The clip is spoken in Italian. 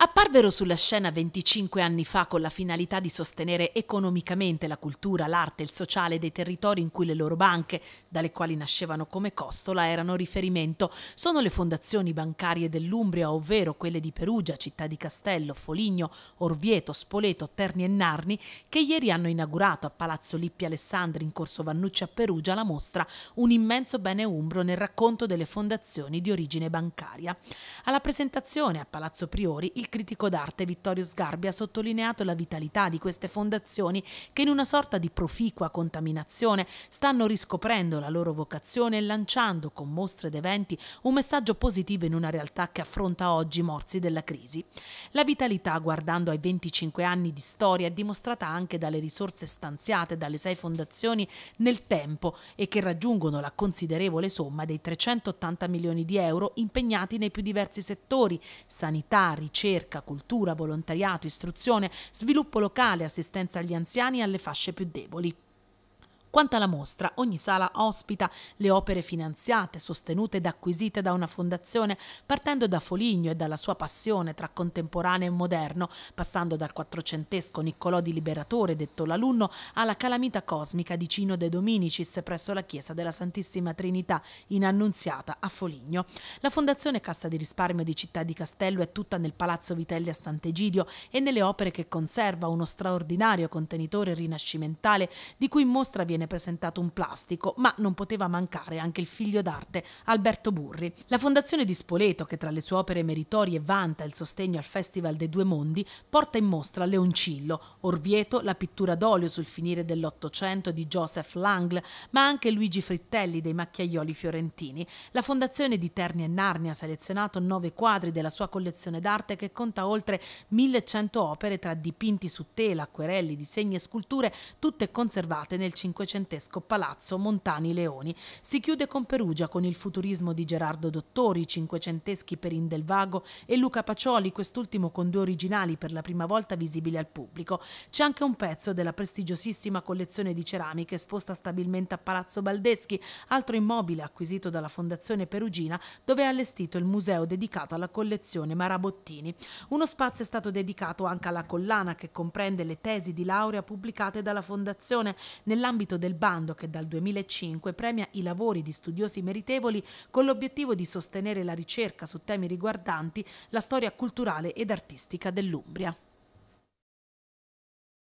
apparvero sulla scena 25 anni fa con la finalità di sostenere economicamente la cultura, l'arte e il sociale dei territori in cui le loro banche, dalle quali nascevano come costola, erano riferimento. Sono le fondazioni bancarie dell'Umbria, ovvero quelle di Perugia, Città di Castello, Foligno, Orvieto, Spoleto, Terni e Narni, che ieri hanno inaugurato a Palazzo Lippi Alessandri in Corso Vannucci a Perugia la mostra Un immenso bene umbro nel racconto delle fondazioni di origine bancaria. Alla presentazione a Palazzo Priori il critico d'arte Vittorio Sgarbi ha sottolineato la vitalità di queste fondazioni che in una sorta di proficua contaminazione stanno riscoprendo la loro vocazione e lanciando con mostre ed eventi un messaggio positivo in una realtà che affronta oggi i morsi della crisi. La vitalità, guardando ai 25 anni di storia, è dimostrata anche dalle risorse stanziate dalle sei fondazioni nel tempo e che raggiungono la considerevole somma dei 380 milioni di euro impegnati nei più diversi settori, sanità, ricerca, ricerca, cultura, volontariato, istruzione, sviluppo locale, assistenza agli anziani e alle fasce più deboli. Quanto alla mostra, ogni sala ospita le opere finanziate, sostenute ed acquisite da una fondazione, partendo da Foligno e dalla sua passione tra contemporaneo e moderno, passando dal quattrocentesco Niccolò di Liberatore, detto l'alunno, alla calamita cosmica di Cino De Dominicis presso la chiesa della Santissima Trinità in Annunziata a Foligno. La fondazione Cassa di risparmio di Città di Castello è tutta nel Palazzo Vitelli a Sant'Egidio e nelle opere che conserva uno straordinario contenitore rinascimentale di cui mostra viene viene presentato un plastico, ma non poteva mancare anche il figlio d'arte Alberto Burri. La Fondazione di Spoleto, che tra le sue opere meritorie vanta il sostegno al Festival dei Due Mondi, porta in mostra Leoncillo, Orvieto, la pittura d'olio sul finire dell'Ottocento di Joseph Langle, ma anche Luigi Frittelli dei Macchiaioli fiorentini. La Fondazione di Terni e Narni ha selezionato nove quadri della sua collezione d'arte che conta oltre 1100 opere tra dipinti su tela, acquerelli, disegni e sculture, tutte conservate nel Cinquecento novecentesco palazzo Montani Leoni. Si chiude con Perugia con il futurismo di Gerardo Dottori, cinquecenteschi per Indelvago e Luca Pacioli, quest'ultimo con due originali per la prima volta visibili al pubblico. C'è anche un pezzo della prestigiosissima collezione di ceramiche esposta stabilmente a Palazzo Baldeschi, altro immobile acquisito dalla Fondazione Perugina, dove è allestito il museo dedicato alla collezione Marabottini. Uno spazio è stato dedicato anche alla collana che comprende le tesi di laurea pubblicate dalla Fondazione nell'ambito del bando che dal 2005 premia i lavori di studiosi meritevoli con l'obiettivo di sostenere la ricerca su temi riguardanti la storia culturale ed artistica dell'Umbria.